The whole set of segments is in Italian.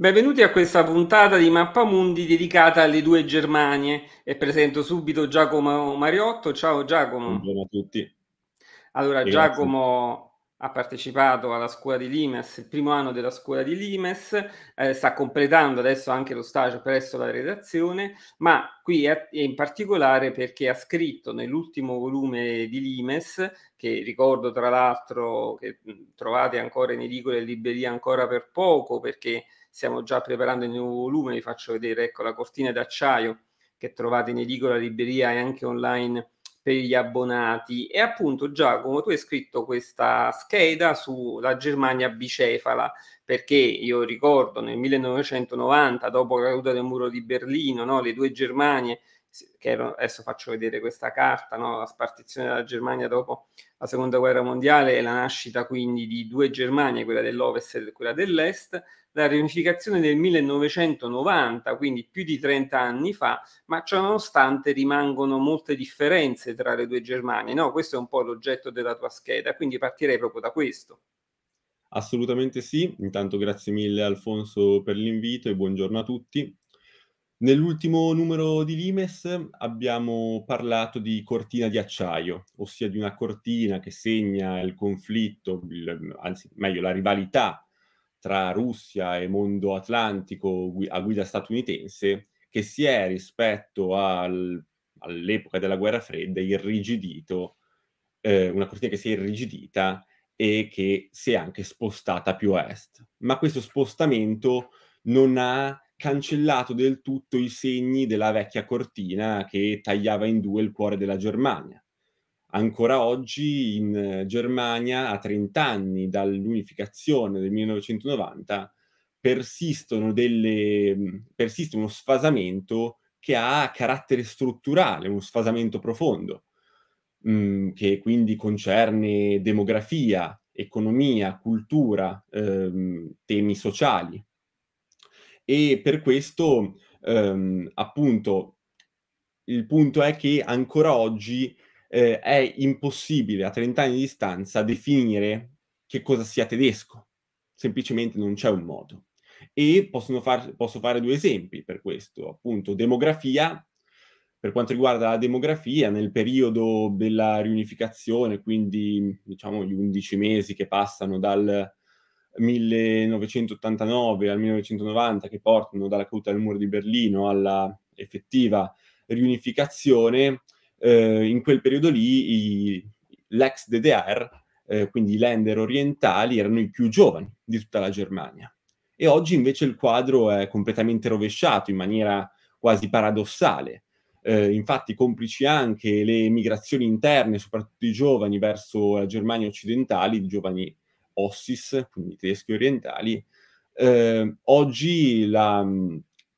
Benvenuti a questa puntata di Mappamundi dedicata alle due Germanie e presento subito Giacomo Mariotto. Ciao Giacomo. Buongiorno a tutti. Allora, Grazie. Giacomo ha partecipato alla scuola di Limes, il primo anno della scuola di Limes, eh, sta completando adesso anche lo stage presso la redazione, ma qui è, è in particolare perché ha scritto nell'ultimo volume di Limes, che ricordo tra l'altro che trovate ancora in edicola e libreria ancora per poco perché stiamo già preparando il nuovo volume, vi faccio vedere, ecco la cortina d'acciaio che trovate in edicola libreria e anche online per gli abbonati. E appunto Giacomo, tu hai scritto questa scheda sulla Germania bicefala, perché io ricordo nel 1990, dopo la caduta del muro di Berlino, no, le due Germanie che adesso faccio vedere questa carta, no? la spartizione della Germania dopo la seconda guerra mondiale e la nascita quindi di due Germanie, quella dell'ovest e quella dell'est, la riunificazione del 1990, quindi più di 30 anni fa, ma ciononostante rimangono molte differenze tra le due Germanie. No? Questo è un po' l'oggetto della tua scheda, quindi partirei proprio da questo. Assolutamente sì, intanto grazie mille Alfonso per l'invito e buongiorno a tutti. Nell'ultimo numero di Limes abbiamo parlato di cortina di acciaio, ossia di una cortina che segna il conflitto, il, anzi meglio la rivalità tra Russia e mondo atlantico a guida statunitense che si è rispetto al, all'epoca della guerra fredda irrigidito, eh, una cortina che si è irrigidita e che si è anche spostata più a est. Ma questo spostamento non ha cancellato del tutto i segni della vecchia cortina che tagliava in due il cuore della Germania. Ancora oggi in Germania, a 30 anni dall'unificazione del 1990, persistono delle, mm, persiste uno sfasamento che ha carattere strutturale, uno sfasamento profondo, mh, mm, che quindi concerne demografia, economia, cultura, ehm, temi sociali e per questo ehm, appunto il punto è che ancora oggi eh, è impossibile a 30 anni di distanza definire che cosa sia tedesco, semplicemente non c'è un modo. E far, posso fare due esempi per questo, appunto demografia, per quanto riguarda la demografia, nel periodo della riunificazione, quindi diciamo gli 11 mesi che passano dal 1989 al 1990 che portano dalla caduta del muro di Berlino alla effettiva riunificazione, eh, in quel periodo lì i, l'ex DDR, eh, quindi i lender orientali, erano i più giovani di tutta la Germania. E oggi invece il quadro è completamente rovesciato in maniera quasi paradossale. Eh, infatti, complici anche le migrazioni interne, soprattutto i giovani verso la Germania occidentale, i giovani Ossis, quindi tedeschi orientali, eh, oggi la,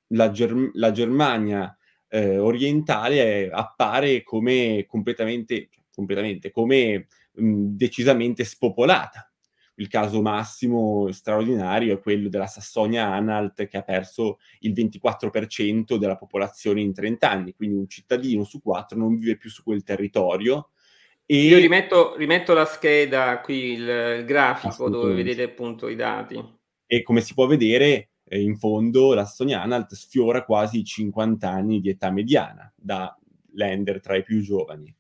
la, Germ- la Germania eh, orientale appare come completamente, completamente come mh, decisamente spopolata. Il caso massimo straordinario è quello della Sassonia Anhalt che ha perso il 24% della popolazione in 30 anni, quindi un cittadino su quattro non vive più su quel territorio, e... Io rimetto, rimetto, la scheda qui, il, il grafico dove vedete appunto i dati. E come si può vedere, eh, in fondo la Stoniana sfiora quasi i 50 anni di età mediana, da lender tra i più giovani.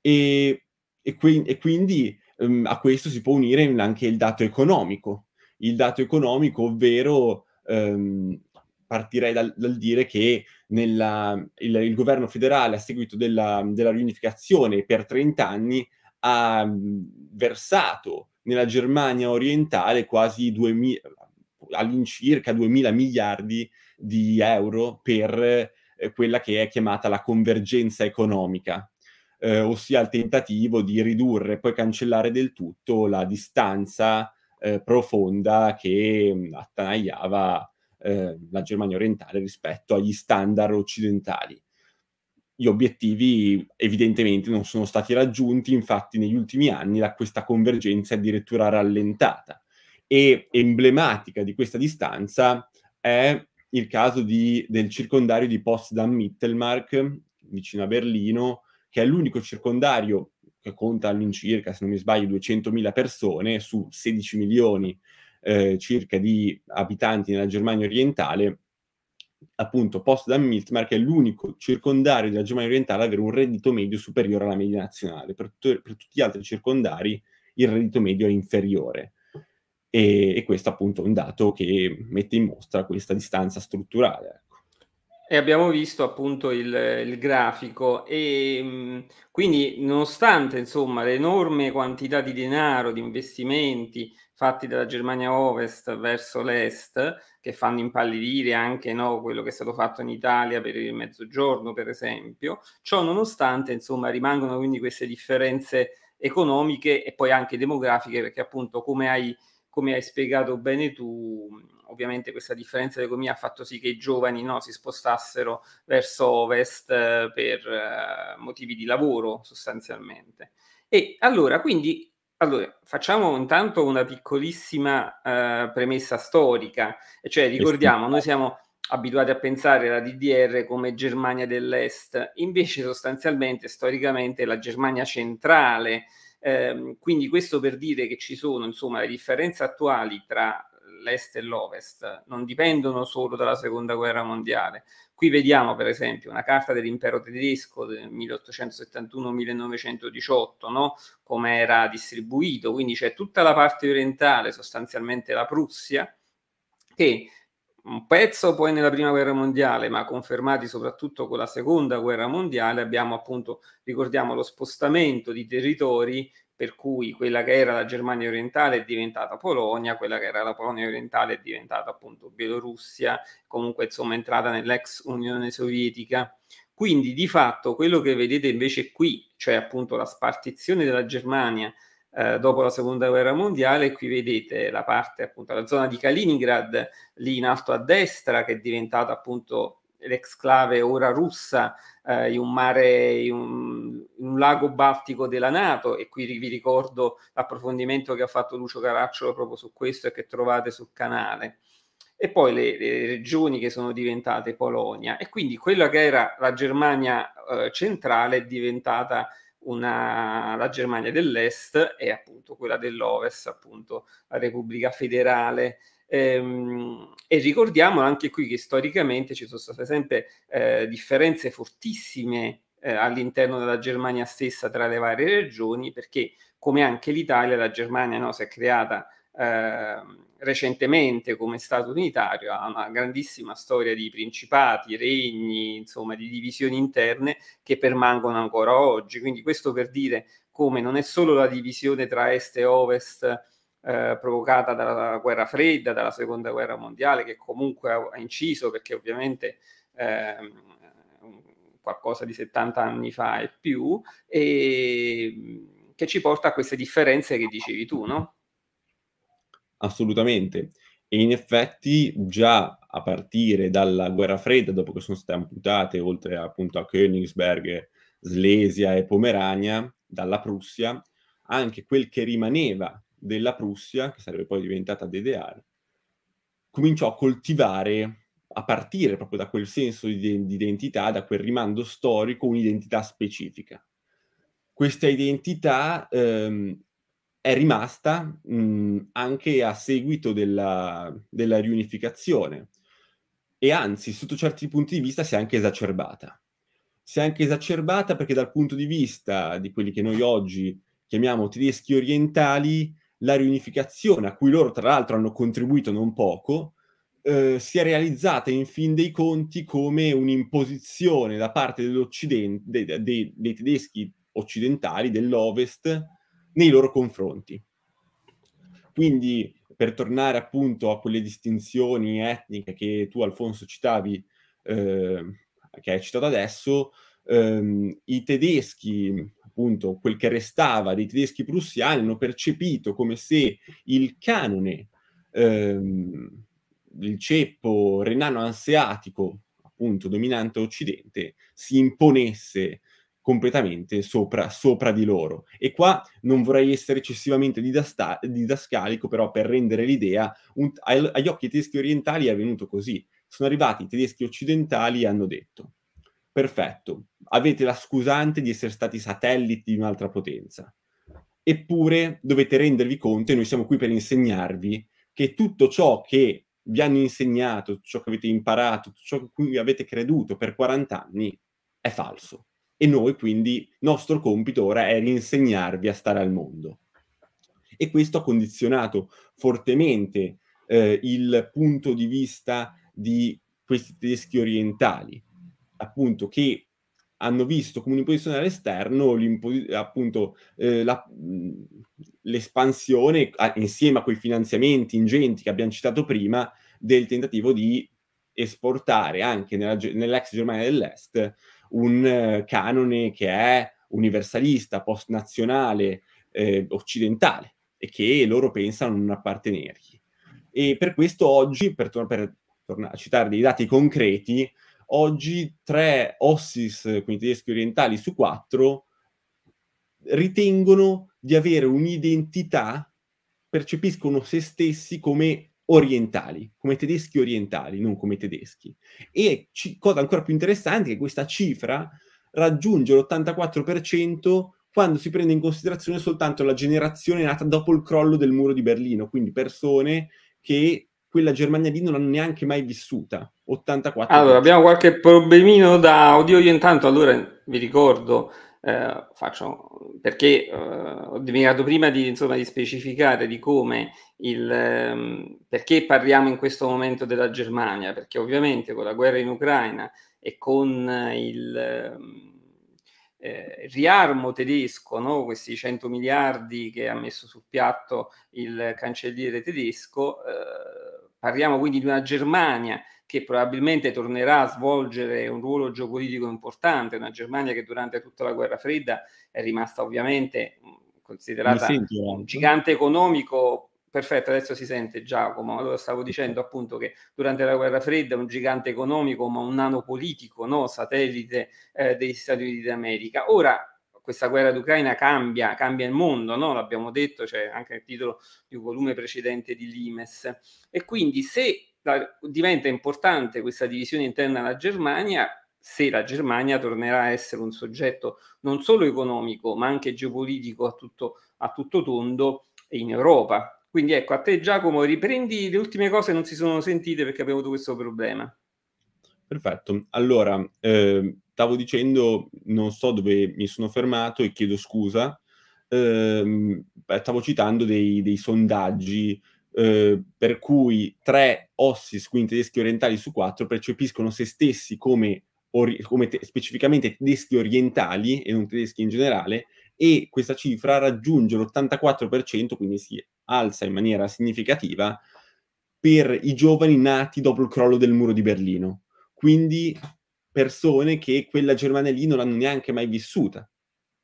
E, e, qui, e quindi ehm, a questo si può unire anche il dato economico, il dato economico, ovvero ehm, partirei dal, dal dire che nella, il, il, governo federale a seguito della, della riunificazione per 30 anni ha versato nella Germania orientale quasi 2000, all'incirca 2000 miliardi di euro per eh, quella che è chiamata la convergenza economica, eh, ossia il tentativo di ridurre e poi cancellare del tutto la distanza eh, profonda che attanagliava eh, la Germania orientale rispetto agli standard occidentali. Gli obiettivi evidentemente non sono stati raggiunti, infatti negli ultimi anni la, questa convergenza è addirittura rallentata e emblematica di questa distanza è il caso di, del circondario di Potsdam-Mittelmark, vicino a Berlino, che è l'unico circondario che conta all'incirca, se non mi sbaglio, 200.000 persone su 16 milioni eh, circa di abitanti nella Germania orientale, appunto posto da Miltmark è l'unico circondario della Germania orientale ad avere un reddito medio superiore alla media nazionale, per, tutto, per tutti gli altri circondari il reddito medio è inferiore. E, e questo appunto è un dato che mette in mostra questa distanza strutturale. Ecco. E abbiamo visto appunto il, il grafico e mm, quindi nonostante insomma l'enorme quantità di denaro, di investimenti fatti dalla Germania Ovest verso l'Est, che fanno impallidire anche no, quello che è stato fatto in Italia per il mezzogiorno per esempio, ciò nonostante insomma rimangono quindi queste differenze economiche e poi anche demografiche perché appunto come hai, come hai spiegato bene tu ovviamente questa differenza di economia ha fatto sì che i giovani no, si spostassero verso ovest eh, per eh, motivi di lavoro sostanzialmente. E allora, quindi, allora, facciamo intanto una piccolissima eh, premessa storica, cioè ricordiamo, noi siamo abituati a pensare alla DDR come Germania dell'Est, invece sostanzialmente, storicamente, la Germania centrale. Eh, quindi questo per dire che ci sono insomma le differenze attuali tra l'est e l'ovest, non dipendono solo dalla seconda guerra mondiale. Qui vediamo per esempio una carta dell'impero tedesco del 1871-1918, no? come era distribuito, quindi c'è tutta la parte orientale, sostanzialmente la Prussia, che un pezzo poi nella prima guerra mondiale, ma confermati soprattutto con la seconda guerra mondiale, abbiamo appunto, ricordiamo, lo spostamento di territori per cui quella che era la Germania orientale è diventata Polonia, quella che era la Polonia orientale è diventata appunto Bielorussia, comunque insomma è entrata nell'ex Unione Sovietica. Quindi di fatto quello che vedete invece qui, cioè appunto la spartizione della Germania eh, dopo la seconda guerra mondiale, qui vedete la parte appunto la zona di Kaliningrad lì in alto a destra che è diventata appunto l'exclave ora russa eh, in un mare, in un, in un, lago baltico della Nato e qui vi ricordo l'approfondimento che ha fatto Lucio Caracciolo proprio su questo e che trovate sul canale. E poi le, le regioni che sono diventate Polonia e quindi quella che era la Germania eh, centrale è diventata una, la Germania dell'Est e appunto quella dell'Ovest, appunto la Repubblica Federale Ehm, e ricordiamo anche qui che storicamente ci sono state sempre eh, differenze fortissime eh, all'interno della Germania stessa tra le varie regioni, perché come anche l'Italia, la Germania no, si è creata eh, recentemente come Stato unitario, ha una grandissima storia di principati, regni, insomma di divisioni interne che permangono ancora oggi. Quindi questo per dire come non è solo la divisione tra est e ovest eh, provocata dalla guerra fredda, dalla seconda guerra mondiale, che comunque ha, inciso perché ovviamente eh, qualcosa di 70 anni fa e più, e che ci porta a queste differenze che dicevi tu, no? Assolutamente. E in effetti già a partire dalla guerra fredda, dopo che sono state amputate, oltre appunto a Königsberg, Slesia e Pomerania, dalla Prussia, anche quel che rimaneva della Prussia, che sarebbe poi diventata DDR, cominciò a coltivare, a partire proprio da quel senso di, di identità, da quel rimando storico, un'identità specifica. Questa identità ehm, è rimasta mh, anche a seguito della, della riunificazione e anzi, sotto certi punti di vista, si è anche esacerbata. Si è anche esacerbata perché dal punto di vista di quelli che noi oggi chiamiamo tedeschi orientali, la riunificazione, a cui loro tra l'altro hanno contribuito non poco, eh, si è realizzata in fin dei conti come un'imposizione da parte dei, dei, dei tedeschi occidentali, dell'Ovest, nei loro confronti. Quindi, per tornare appunto a quelle distinzioni etniche che tu, Alfonso, citavi, eh, che hai citato adesso, ehm, i tedeschi appunto quel che restava dei tedeschi prussiani, hanno percepito come se il canone, ehm, il ceppo renano-anseatico, appunto dominante occidente, si imponesse completamente sopra, sopra, di loro. E qua non vorrei essere eccessivamente didasta- didascalico, però per rendere l'idea, un, agli occhi tedeschi orientali è avvenuto così. Sono arrivati i tedeschi occidentali e hanno detto, perfetto, avete la scusante di essere stati satelliti di un'altra potenza. Eppure dovete rendervi conto, e noi siamo qui per insegnarvi, che tutto ciò che vi hanno insegnato, tutto ciò che avete imparato, tutto ciò in cui avete creduto per 40 anni è falso. E noi quindi, il nostro compito ora è rinsegnarvi a stare al mondo. E questo ha condizionato fortemente eh, il punto di vista di questi tedeschi orientali, appunto che hanno visto come un'imposizione all'esterno appunto eh, la, l'espansione insieme a quei finanziamenti ingenti che abbiamo citato prima del tentativo di esportare anche nella, nell'ex Germania dell'Est un eh, canone che è universalista, post-nazionale, eh, occidentale e che loro pensano non appartenergli. E per questo oggi, per, tor- per tornare a citare dei dati concreti, oggi tre OSSIS, quindi tedeschi orientali, su quattro ritengono di avere un'identità, percepiscono se stessi come orientali, come tedeschi orientali, non come tedeschi. E ci, cosa ancora più interessante è che questa cifra raggiunge l'84% quando si prende in considerazione soltanto la generazione nata dopo il crollo del muro di Berlino, quindi persone che quella Germania lì non l'hanno neanche mai vissuta. 84. Allora, abbiamo qualche problemino da d'audio. Io intanto, allora, vi ricordo, eh, faccio, perché eh, ho dimenticato prima di, insomma, di specificare di come il, eh, perché parliamo in questo momento della Germania, perché ovviamente con la guerra in Ucraina e con il... Ehm, eh, riarmo tedesco, no? questi 100 miliardi che ha messo sul piatto il cancelliere tedesco, eh, Parliamo quindi di una Germania che probabilmente tornerà a svolgere un ruolo geopolitico importante, una Germania che durante tutta la guerra fredda è rimasta ovviamente considerata un eh. gigante economico. Perfetto, adesso si sente Giacomo. Allora stavo dicendo appunto che durante la guerra fredda un gigante economico, ma un nano politico, no? satellite eh, degli Stati Uniti d'America. Ora questa guerra d'Ucraina cambia, cambia il mondo, no? l'abbiamo detto, c'è cioè anche il titolo di un volume precedente di Limes. E quindi se la, diventa importante questa divisione interna alla Germania, se la Germania tornerà a essere un soggetto non solo economico, ma anche geopolitico a tutto, a tutto tondo in Europa. Quindi ecco, a te Giacomo, riprendi le ultime cose non si sono sentite perché abbiamo avuto questo problema. Perfetto, allora eh, stavo dicendo, non so dove mi sono fermato e chiedo scusa, ehm, stavo citando dei, dei sondaggi eh, per cui tre ossis, quindi tedeschi orientali su quattro, percepiscono se stessi come, ori- come te- specificamente tedeschi orientali e non tedeschi in generale, e questa cifra raggiunge l'84%, quindi si alza in maniera significativa, per i giovani nati dopo il crollo del muro di Berlino. Quindi persone che quella Germania lì non l'hanno neanche mai vissuta,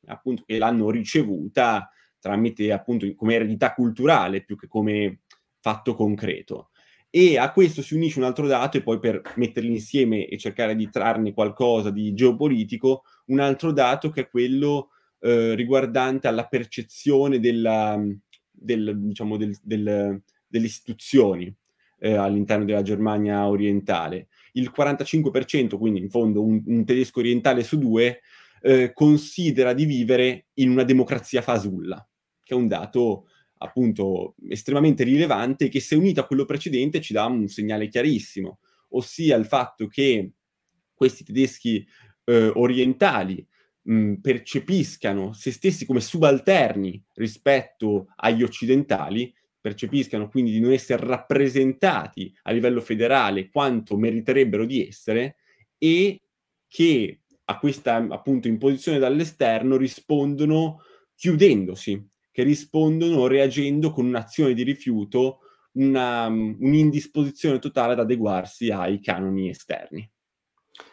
appunto e l'hanno ricevuta tramite appunto come eredità culturale più che come fatto concreto. E a questo si unisce un altro dato, e poi per metterli insieme e cercare di trarne qualcosa di geopolitico, un altro dato che è quello eh, riguardante alla percezione della, del, diciamo, del, del, delle istituzioni, eh, all'interno della Germania orientale. Il 45%, quindi in fondo un, un tedesco orientale su due, eh, considera di vivere in una democrazia fasulla, che è un dato appunto estremamente rilevante che se unito a quello precedente ci dà un segnale chiarissimo, ossia il fatto che questi tedeschi eh, orientali mh, percepiscano se stessi come subalterni rispetto agli occidentali percepiscano quindi di non essere rappresentati a livello federale quanto meriterebbero di essere e che a questa appunto imposizione dall'esterno rispondono chiudendosi, che rispondono reagendo con un'azione di rifiuto, una, un'indisposizione totale ad adeguarsi ai canoni esterni.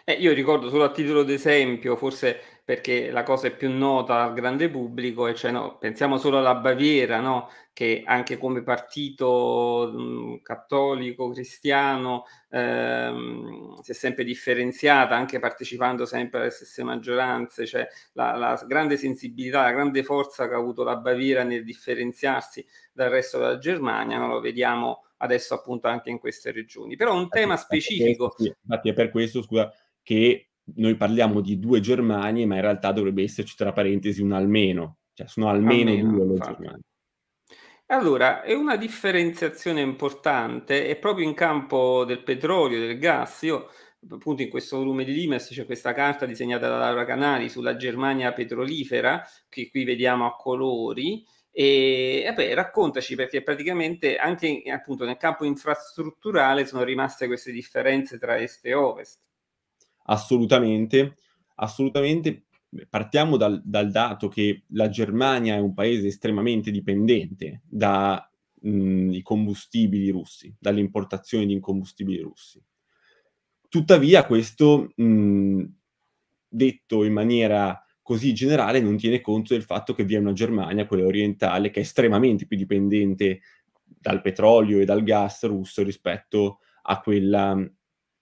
Eh, io ricordo solo a titolo d'esempio, forse perché la cosa è più nota al grande pubblico, e cioè, no, pensiamo solo alla Baviera, no? che anche come partito mm, cattolico, cristiano, ehm, si è sempre differenziata, anche partecipando sempre alle stesse maggioranze, cioè la, la, grande sensibilità, la grande forza che ha avuto la Baviera nel differenziarsi dal resto della Germania, no? lo vediamo adesso appunto anche in queste regioni. Però un tema specifico... Infatti è per questo, scusa, che noi parliamo di due Germanie, ma in realtà dovrebbe esserci tra parentesi un almeno, cioè sono almeno, almeno due le Germanie. Allora, è una differenziazione importante è proprio in campo del petrolio, del gas, io appunto in questo volume di Limes c'è questa carta disegnata da Laura Canali sulla Germania petrolifera, che qui vediamo a colori, e vabbè, raccontaci perché praticamente anche appunto nel campo infrastrutturale sono rimaste queste differenze tra est e ovest. Assolutamente, assolutamente. Partiamo dal, dal dato che la Germania è un paese estremamente dipendente dai combustibili russi, dalle importazioni di combustibili russi. Tuttavia questo, mh, detto in maniera così generale, non tiene conto del fatto che vi è una Germania, quella orientale, che è estremamente più dipendente dal petrolio e dal gas russo rispetto a quella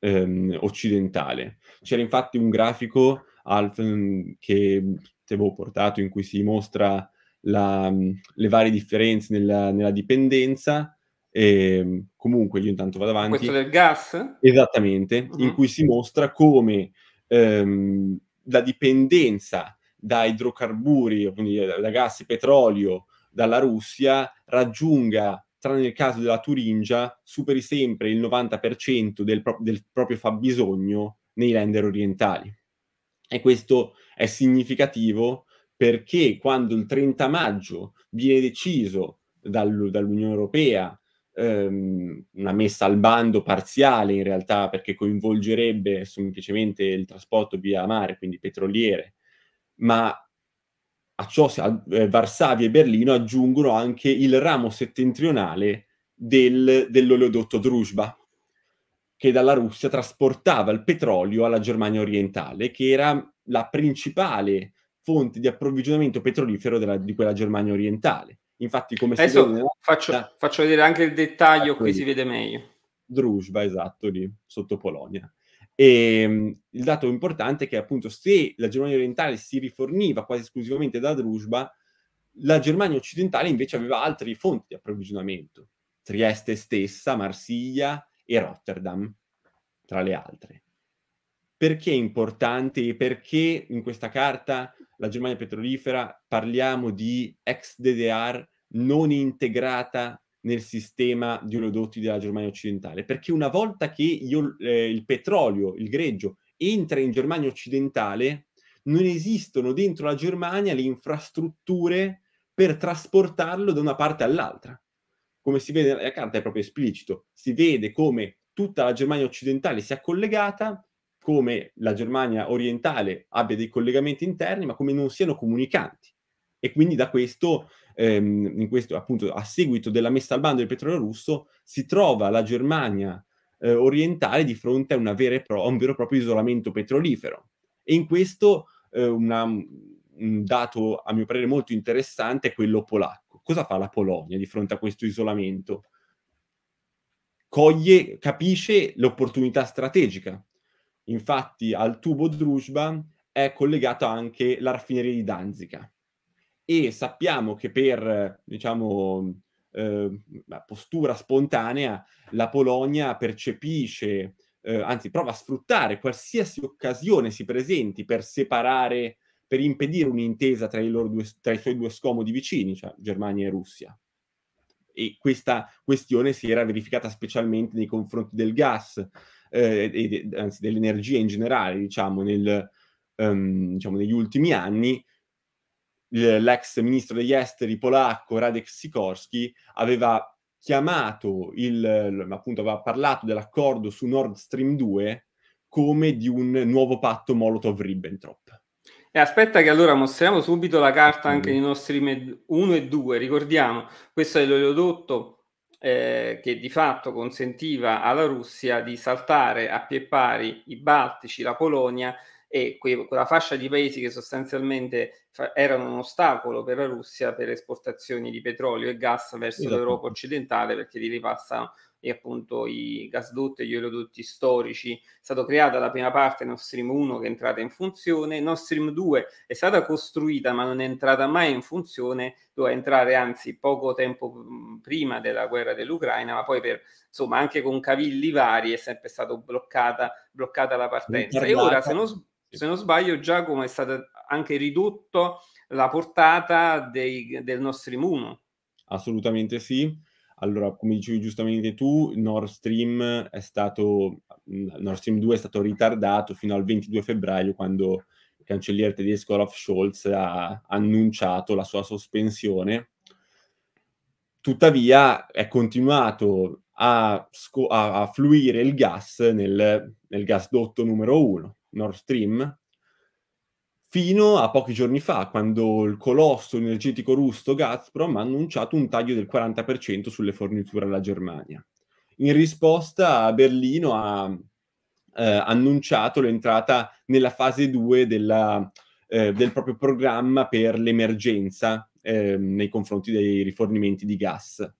ehm, occidentale. C'era infatti un grafico al, mm, che ti avevo portato in cui si mostra la, mm, le varie differenze nella, nella dipendenza. E, ehm, comunque, io intanto vado avanti. Questo del gas? Esattamente, uh-huh. in mm-hmm. cui si mostra come ehm, la dipendenza da idrocarburi, quindi da gas e petrolio, dalla Russia raggiunga tranne il caso della Turingia, superi sempre il 90% del, pro- del proprio fabbisogno nei lender orientali. E questo è significativo perché quando il 30 maggio viene deciso dal, dall'Unione Europea ehm, una messa al bando parziale in realtà perché coinvolgerebbe semplicemente il trasporto via mare, quindi petroliere, ma a ciò a, eh, Varsavia e Berlino aggiungono anche il ramo settentrionale del, dell'oleodotto Druzhba, che dalla Russia trasportava il petrolio alla Germania orientale, che era la principale fonte di approvvigionamento petrolifero della, di quella Germania orientale. Infatti, come Adesso si vede... Nella... Faccio, faccio, vedere anche il dettaglio, ah, qui si vede meglio. Druzhba, esatto, lì, sotto Polonia. E ehm, il dato importante è che appunto se la Germania orientale si riforniva quasi esclusivamente da Drusba, la Germania occidentale invece aveva altre fonti di approvvigionamento, Trieste stessa, Marsiglia e Rotterdam, tra le altre. Perché è importante e perché in questa carta la Germania petrolifera parliamo di ex DDR non integrata nel sistema di oleodotti della Germania occidentale, perché una volta che io, eh, il petrolio, il greggio, entra in Germania occidentale, non esistono dentro la Germania le infrastrutture per trasportarlo da una parte all'altra. Come si vede nella carta è proprio esplicito, si vede come tutta la Germania occidentale sia collegata, come la Germania orientale abbia dei collegamenti interni, ma come non siano comunicanti. E quindi da questo ehm, questo, appunto, a seguito della messa al bando del petrolio russo, si trova la Germania eh, orientale di fronte a, pro- a, un vero e proprio isolamento petrolifero. E in questo eh, una, un dato, a mio parere, molto interessante è quello polacco. Cosa fa la Polonia di fronte a questo isolamento? Coglie, capisce l'opportunità strategica. Infatti al tubo Druzhba è collegata anche la raffineria di Danzica e sappiamo che per, diciamo, eh, postura spontanea, la Polonia percepisce, eh, anzi prova a sfruttare qualsiasi occasione si presenti per separare, per impedire un'intesa tra i, due, tra i suoi due scomodi vicini, cioè Germania e Russia. E questa questione si era verificata specialmente nei confronti del gas, eh, e, anzi dell'energia in generale, diciamo, nel, um, diciamo negli ultimi anni, l'ex ministro degli esteri polacco Radek Sikorski aveva chiamato il, appunto aveva parlato dell'accordo su Nord Stream 2 come di un nuovo patto Molotov-Ribbentrop. E aspetta che allora mostriamo subito la carta anche mm. dei nostri med- 1 e 2. Ricordiamo, questo è l'oleodotto eh, che di fatto consentiva alla Russia di saltare a pie pari i Baltici, la Polonia e que- quella fascia di paesi che sostanzialmente erano un ostacolo per la Russia per esportazioni di petrolio e gas verso esatto. l'Europa occidentale perché di lì passano e appunto i gasdotti e gli oleodotti storici. È stata creata la prima parte Nord Stream 1 che è entrata in funzione, Nord Stream 2 è stata costruita ma non è entrata mai in funzione, doveva entrare anzi poco tempo prima della guerra dell'Ucraina, ma poi per insomma anche con cavilli vari è sempre stata bloccata, bloccata la partenza. E ora se non, se non sbaglio Giacomo è stata anche ridotto la portata dei, del nostro immuno. Assolutamente sì. Allora, come dicevi giustamente tu, Nord Stream, stato, mm, Nord Stream 2 è stato ritardato fino al 22 febbraio quando il cancelliere tedesco Olaf Scholz ha annunciato la sua sospensione. Tuttavia è continuato a, a fluire il gas nel, nel gasdotto numero 1, Nord Stream, fino a pochi giorni fa, quando il colosso energetico russo Gazprom ha annunciato un taglio del 40% sulle forniture alla Germania. In risposta, Berlino ha eh, annunciato l'entrata nella fase 2 della, eh, del proprio programma per l'emergenza eh, nei confronti dei rifornimenti di gas.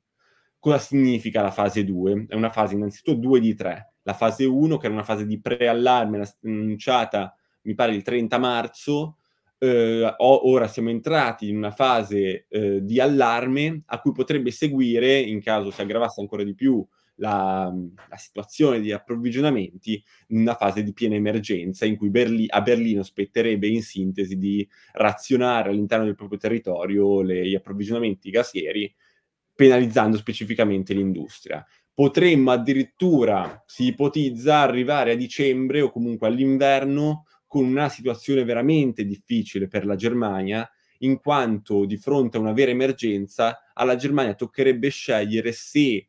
Cosa significa la fase 2? È una fase innanzitutto 2 di 3. La fase 1, che era una fase di preallarme annunciata mi pare il 30 marzo, eh, ora siamo entrati in una fase eh, di allarme a cui potrebbe seguire, in caso si aggravasse ancora di più la, la situazione di approvvigionamenti, una fase di piena emergenza in cui Berli- a Berlino spetterebbe in sintesi di razionare all'interno del proprio territorio le, gli approvvigionamenti gasieri, penalizzando specificamente l'industria. Potremmo addirittura, si ipotizza, arrivare a dicembre o comunque all'inverno con una situazione veramente difficile per la Germania, in quanto di fronte a una vera emergenza alla Germania toccherebbe scegliere se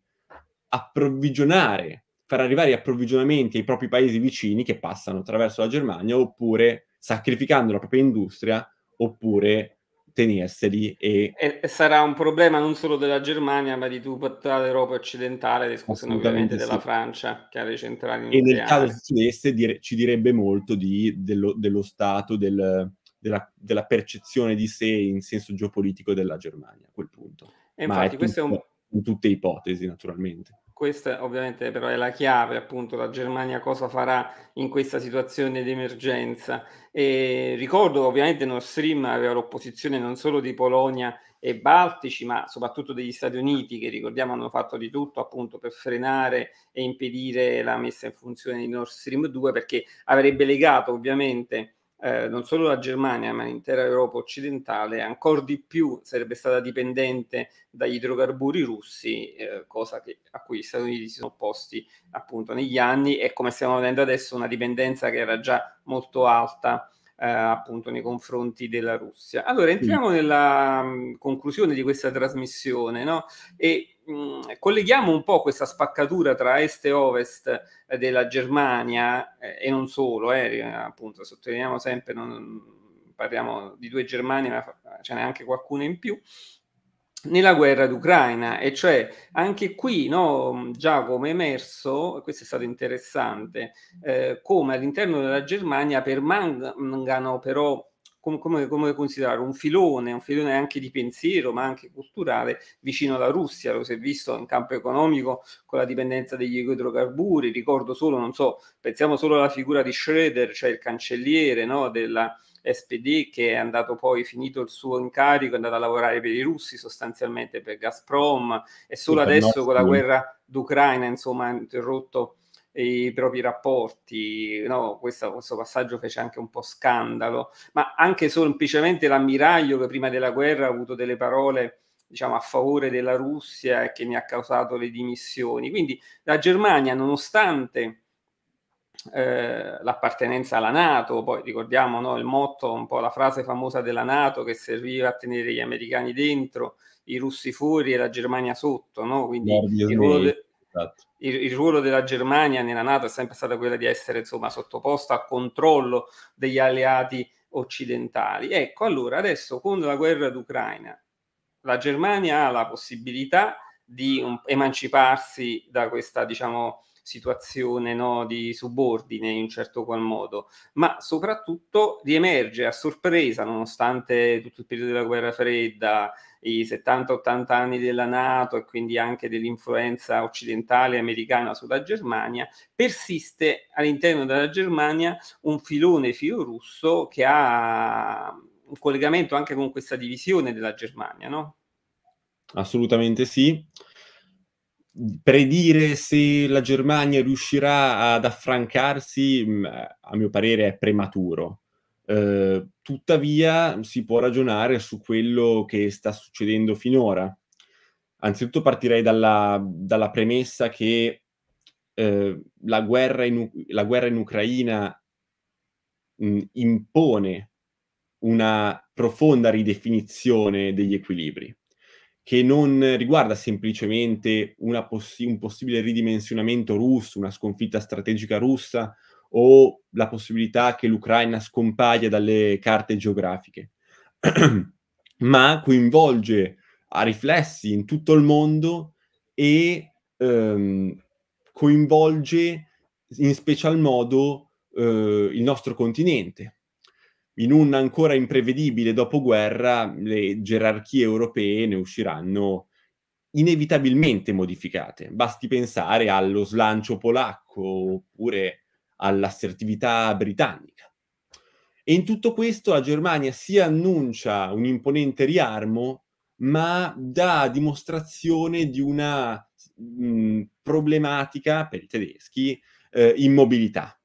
approvvigionare, far arrivare gli approvvigionamenti ai propri paesi vicini che passano attraverso la Germania, oppure sacrificando la propria industria, oppure tenerseli. E... E, e... sarà un problema non solo della Germania, ma di tutta l'Europa occidentale, discussione ovviamente della Francia, che ha le centrali nucleari. E nel caso sudeste dire, ci direbbe molto di, dello, dello, stato, del, della, della, percezione di sé in senso geopolitico della Germania a quel punto. E infatti, è questo tutto, è un... In tutte ipotesi, naturalmente questa ovviamente però è la chiave, appunto la Germania cosa farà in questa situazione di emergenza. E ricordo ovviamente Nord Stream aveva l'opposizione non solo di Polonia e Baltici, ma soprattutto degli Stati Uniti che ricordiamo hanno fatto di tutto appunto per frenare e impedire la messa in funzione di Nord Stream 2 perché avrebbe legato ovviamente eh, non solo la Germania, ma l'intera Europa occidentale, ancora di più sarebbe stata dipendente dagli idrocarburi russi, eh, cosa che, a cui gli Stati Uniti si sono opposti appunto negli anni e come stiamo vedendo adesso una dipendenza che era già molto alta eh, appunto nei confronti della Russia. Allora entriamo nella mh, mm, conclusione di questa trasmissione no? e mh, mm, colleghiamo un po' questa spaccatura tra est e ovest eh, della Germania eh, e non solo, eh, appunto sottolineiamo sempre, non, parliamo di due Germanie ma ce n'è anche qualcuna in più nella guerra d'Ucraina e cioè anche qui no, già come emerso, questo è stato interessante, eh, come all'interno della Germania permangano però come, come, come considerare un filone, un filone anche di pensiero ma anche culturale vicino alla Russia, lo si è visto in campo economico con la dipendenza degli idrocarburi, ricordo solo, non so, pensiamo solo alla figura di Schroeder, cioè il cancelliere no, della, SPD che è andato poi finito il suo incarico, è andato a lavorare per i russi sostanzialmente per Gazprom e solo adesso con la guerra d'Ucraina insomma ha interrotto i propri rapporti, no? questo, questo, passaggio fece anche un po' scandalo, ma anche semplicemente l'ammiraglio che prima della guerra ha avuto delle parole diciamo, a favore della Russia e che mi ha causato le dimissioni. Quindi la Germania, nonostante eh, l'appartenenza alla Nato, poi ricordiamo no, il motto, un po' la frase famosa della Nato che serviva a tenere gli americani dentro, i russi fuori e la Germania sotto, no? quindi il ruolo, esatto. il, il, ruolo della Germania nella Nato è sempre stato quello di essere insomma, sottoposta al controllo degli alleati occidentali. Ecco, allora adesso con la guerra d'Ucraina la Germania ha la possibilità di um, emanciparsi da questa, diciamo, situazione no, di subordine in un certo qual modo, ma soprattutto riemerge a sorpresa, nonostante tutto il periodo della guerra fredda, i 70-80 anni della Nato e quindi anche dell'influenza occidentale americana sulla Germania, persiste all'interno della Germania un filone filo-russo che ha un collegamento anche con questa divisione della Germania, no? Assolutamente sì predire se la Germania riuscirà ad affrancarsi, mm, a mio parere, è prematuro. Eh, tuttavia si può ragionare su quello che sta succedendo finora. Anzitutto partirei dalla, dalla premessa che eh, la, guerra in, la, guerra in, Ucraina mh, mm, impone una profonda ridefinizione degli equilibri che non riguarda semplicemente poss- un possibile ridimensionamento russo, una sconfitta strategica russa o la possibilità che l'Ucraina scompaia dalle carte geografiche, ma coinvolge a riflessi in tutto il mondo e ehm, coinvolge in special modo eh, il nostro continente, in un ancora imprevedibile dopoguerra le gerarchie europee ne usciranno inevitabilmente modificate. Basti pensare allo slancio polacco oppure all'assertività britannica. E in tutto questo la Germania si annuncia un imponente riarmo, ma dà dimostrazione di una mh, mm, problematica per i tedeschi eh, immobilità,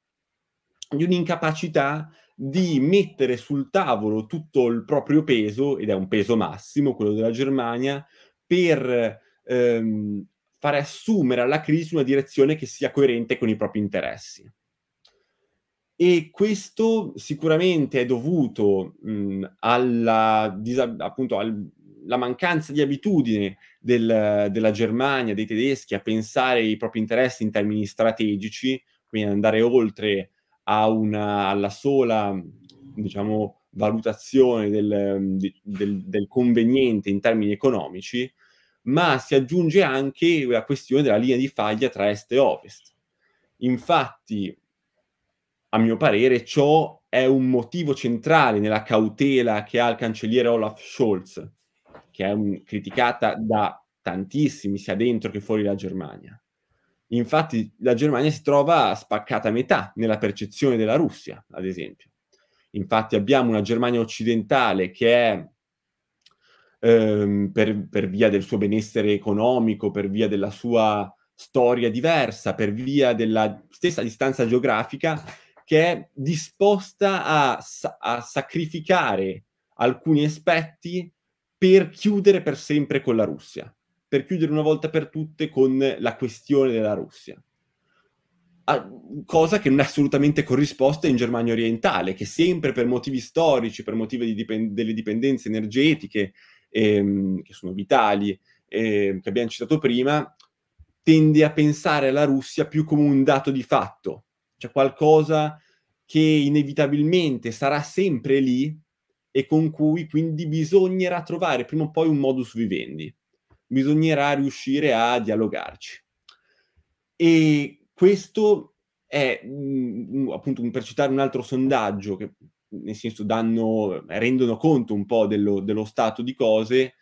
di un'incapacità di mettere sul tavolo tutto il proprio peso, ed è un peso massimo, quello della Germania, per ehm, fare assumere alla crisi una direzione che sia coerente con i propri interessi. E questo sicuramente è dovuto mh, alla, disa- appunto, al, la mancanza di abitudine del, della Germania, dei tedeschi, a pensare ai propri interessi in termini strategici, quindi andare oltre a una, alla sola diciamo, valutazione del, del, del conveniente in termini economici, ma si aggiunge anche la questione della linea di faglia tra est e ovest. Infatti, a mio parere, ciò è un motivo centrale nella cautela che ha il cancelliere Olaf Scholz, che è un, criticata da tantissimi, sia dentro che fuori la Germania. Infatti la Germania si trova spaccata a metà nella percezione della Russia, ad esempio. Infatti abbiamo una Germania occidentale che è ehm, per, per, via del suo benessere economico, per via della sua storia diversa, per via della stessa distanza geografica, che è disposta a, a sacrificare alcuni aspetti per chiudere per sempre con la Russia per chiudere una volta per tutte con la questione della Russia. A, ah, cosa che non è assolutamente corrisposta in Germania orientale, che sempre per motivi storici, per motivi di dipen- delle dipendenze energetiche, ehm, che sono vitali, ehm, che abbiamo citato prima, tende a pensare alla Russia più come un dato di fatto, cioè qualcosa che inevitabilmente sarà sempre lì e con cui quindi bisognerà trovare prima o poi un modus vivendi bisognerà riuscire a dialogarci. E questo è mh, mm, mm, appunto per citare un altro sondaggio che nel senso danno, rendono conto un po' dello, dello stato di cose.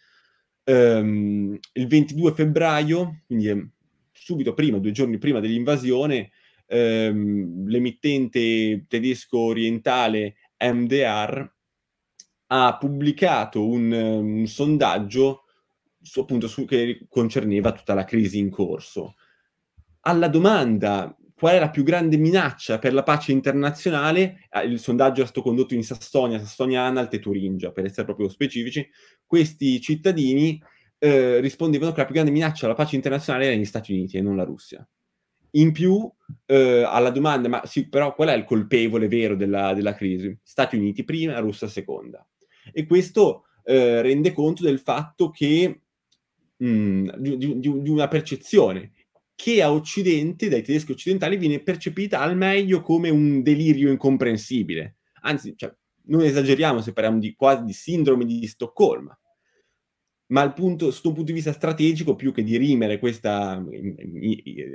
Um, il 22 febbraio, quindi ehm, subito prima, due giorni prima dell'invasione, um, l'emittente tedesco orientale MDR ha pubblicato un, un sondaggio su, appunto su, che concerneva tutta la crisi in corso. Alla domanda qual è la più grande minaccia per la pace internazionale, ah, il sondaggio è stato condotto in Sassonia, Sassonia Anhalt e Turingia, per essere proprio specifici, questi cittadini eh, rispondevano che la più grande minaccia alla pace internazionale era gli Stati Uniti e non la Russia. In più, eh, alla domanda, ma sì, però qual è il colpevole vero della, della crisi? Stati Uniti prima, Russia seconda. E questo eh, rende conto del fatto che Mm, di, di, di una percezione che a Occidente, dai tedeschi occidentali, viene percepita al meglio come un delirio incomprensibile. Anzi, cioè, non esageriamo se parliamo di quasi di sindrome di Stoccolma. Ma il punto, sotto un punto di vista strategico, più che dirimere questa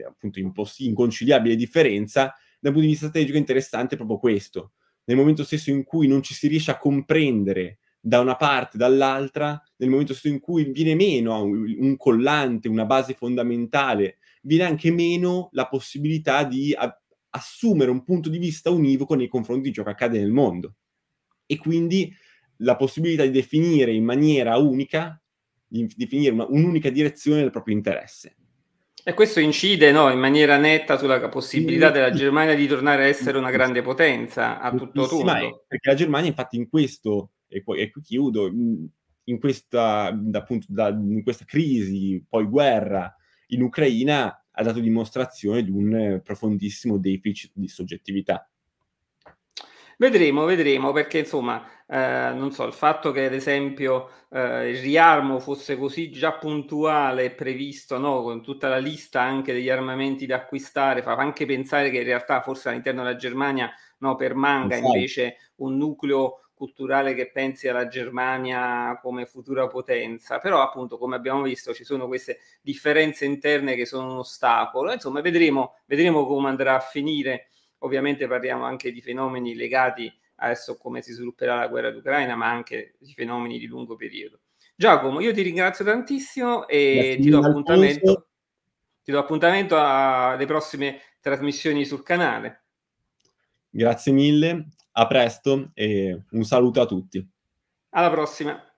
appunto imposs- inconciliabile differenza, dal punto di vista strategico è interessante proprio questo. Nel momento stesso in cui non ci si riesce a comprendere da una parte, dall'altra, nel momento in cui viene meno un collante, una base fondamentale, viene anche meno la possibilità di a- assumere un punto di vista univoco nei confronti di ciò che accade nel mondo. E quindi la possibilità di definire in maniera unica, di definire una, un'unica direzione del proprio interesse. E questo incide no, in maniera netta sulla possibilità della Germania di tornare a essere una grande potenza a tutto tondo. Eh, perché la Germania, infatti, in questo e, poi, e ecco, qui chiudo, in questa, appunto, da, in questa crisi, poi guerra in Ucraina, ha dato dimostrazione di un profondissimo deficit di soggettività. Vedremo, vedremo, perché insomma, eh, non so, il fatto che ad esempio eh, il riarmo fosse così già puntuale e previsto, no, con tutta la lista anche degli armamenti da acquistare, fa anche pensare che in realtà forse all'interno della Germania, no, per esatto. invece un nucleo culturale che pensi alla Germania come futura potenza, però appunto come abbiamo visto ci sono queste differenze interne che sono un ostacolo, insomma vedremo, vedremo come andrà a finire, ovviamente parliamo anche di fenomeni legati adesso come si svilupperà la guerra d'Ucraina, ma anche di fenomeni di lungo periodo. Giacomo, io ti ringrazio tantissimo e ti do, ti do appuntamento alle prossime trasmissioni sul canale. Grazie mille a presto e un saluto a tutti. Alla prossima.